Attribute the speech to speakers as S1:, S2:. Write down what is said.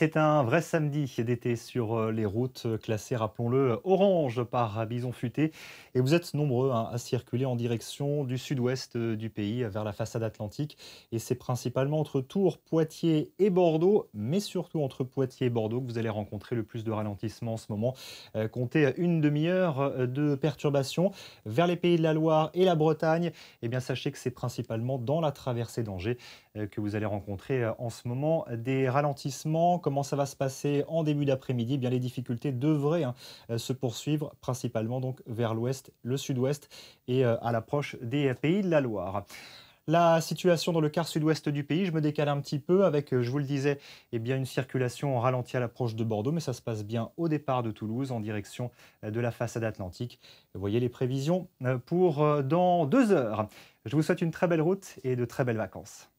S1: C'est un vrai samedi d'été sur euh, les routes euh, classées, rappelons-le, orange par Bison Futé. Et vous êtes nombreux hein, à circuler en direction du sud-ouest euh, du pays, vers la façade atlantique. Et c'est principalement entre Tours, Poitiers et Bordeaux, mais surtout entre Poitiers et Bordeaux que vous allez rencontrer le plus de ralentissements en ce moment. comptez une demi-heure de perturbation vers les pays de la Loire et la Bretagne. et eh bien, sachez que c'est principalement dans la traversée d'Angers que vous allez rencontrer en ce moment des ralentissements comment ça va se passer en début d'après-midi, eh bien les difficultés devraient hein, euh, se poursuivre principalement donc vers l'ouest, le sud-ouest et euh, à l'approche des pays de la Loire. La situation dans le quart sud-ouest du pays, je me décale un petit peu avec, euh, je vous le disais, eh bien une circulation ralentie à l'approche de Bordeaux, mais ça se passe bien au départ de Toulouse en direction de la façade atlantique. Vous voyez les prévisions pour dans deux heures. Je vous souhaite une très belle route et de très belles vacances.